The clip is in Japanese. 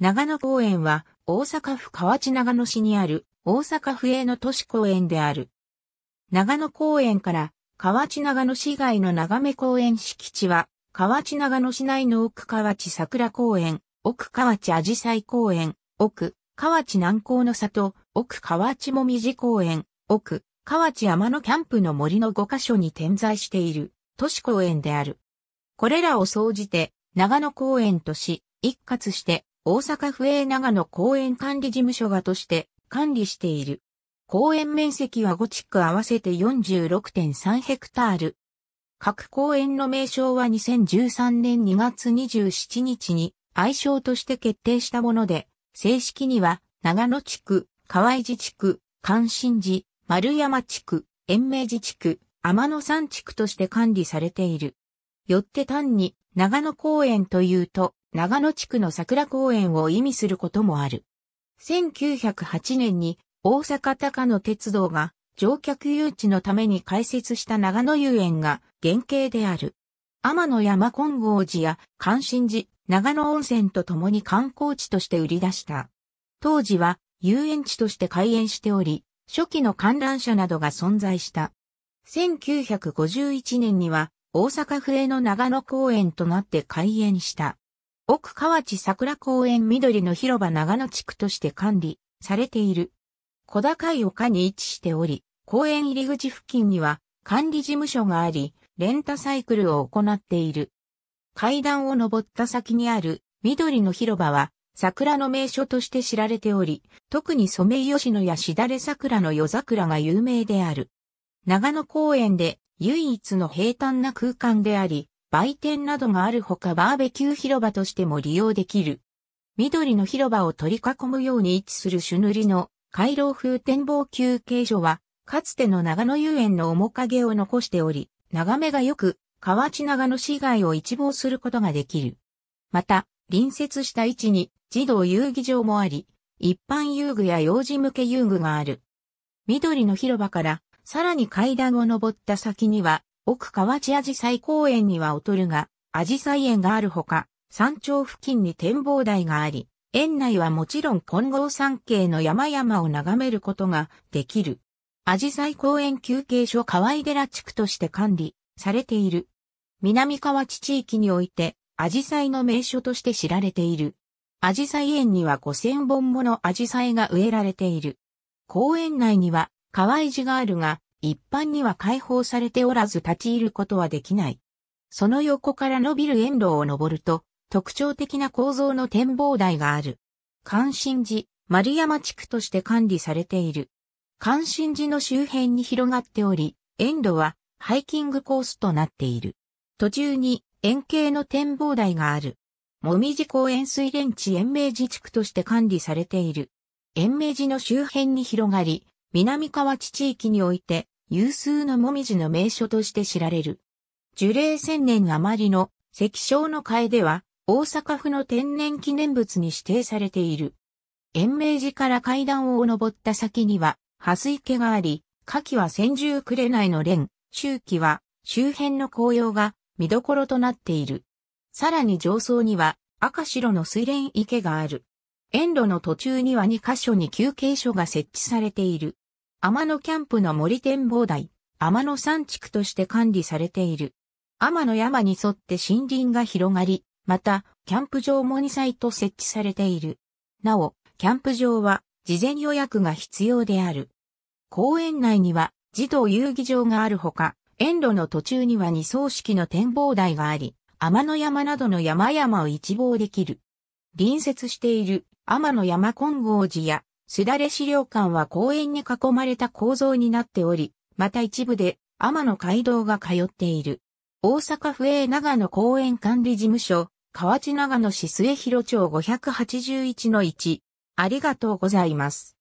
長野公園は大阪府河内長野市にある大阪府営の都市公園である。長野公園から河内長野市外の長め公園敷地は河内長野市内の奥河内桜公園、奥河内あじさい公園、奥河内南高の里、奥河内もみじ公園、奥河内山のキャンプの森の5カ所に点在している都市公園である。これらを総じて長野公園とし、一括して大阪府営長野公園管理事務所がとして管理している。公園面積は5地区合わせて46.3ヘクタール。各公園の名称は2013年2月27日に愛称として決定したもので、正式には長野地区、河合寺地区、関心寺、丸山地区、延明寺地区、天野山地区として管理されている。よって単に長野公園というと、長野地区の桜公園を意味することもある。1908年に大阪高野鉄道が乗客誘致のために開設した長野遊園が原型である。天野山金剛寺や関心寺、長野温泉と共に観光地として売り出した。当時は遊園地として開園しており、初期の観覧車などが存在した。1951年には大阪府営の長野公園となって開園した。奥河内桜公園緑の広場長野地区として管理されている。小高い丘に位置しており、公園入り口付近には管理事務所があり、レンタサイクルを行っている。階段を登った先にある緑の広場は桜の名所として知られており、特にソメイヨシノやしだれ桜の夜桜が有名である。長野公園で唯一の平坦な空間であり、売店などがあるほかバーベキュー広場としても利用できる。緑の広場を取り囲むように位置する朱塗りの回廊風展望休憩所は、かつての長野遊園の面影を残しており、眺めが良く、河内長野市街を一望することができる。また、隣接した位置に児童遊戯場もあり、一般遊具や幼児向け遊具がある。緑の広場から、さらに階段を登った先には、奥河内アジサイ公園には劣るが、アジサイ園があるほか、山頂付近に展望台があり、園内はもちろん混合山系の山々を眺めることができる。アジサイ公園休憩所河合寺地区として管理されている。南河内地域において、アジサイの名所として知られている。アジサイ園には5000本ものアジサイが植えられている。公園内には河合寺があるが、一般には開放されておらず立ち入ることはできない。その横から伸びる沿路を登ると、特徴的な構造の展望台がある。関心寺、丸山地区として管理されている。関心寺の周辺に広がっており、沿路はハイキングコースとなっている。途中に円形の展望台がある。もみじ公園水連地延明寺地区として管理されている。延明寺の周辺に広がり、南河内地域において有数のもみじの名所として知られる。樹齢千年余りの石章の替えでは大阪府の天然記念物に指定されている。延命寺から階段を登った先には、蓮池があり、夏季は千住れないの蓮、秋季は周辺の紅葉が見どころとなっている。さらに上層には赤白の水蓮池がある。園路の途中には2箇所に休憩所が設置されている。天野キャンプの森展望台、天野山地区として管理されている。天野山に沿って森林が広がり、また、キャンプ場も2サイト設置されている。なお、キャンプ場は、事前予約が必要である。公園内には、児童遊戯場があるほか、園路の途中には二層式の展望台があり、天野山などの山々を一望できる。隣接している天野山金剛寺やすだれ資料館は公園に囲まれた構造になっており、また一部で天野街道が通っている。大阪府営長野公園管理事務所、河内長野市末広町581-1。ありがとうございます。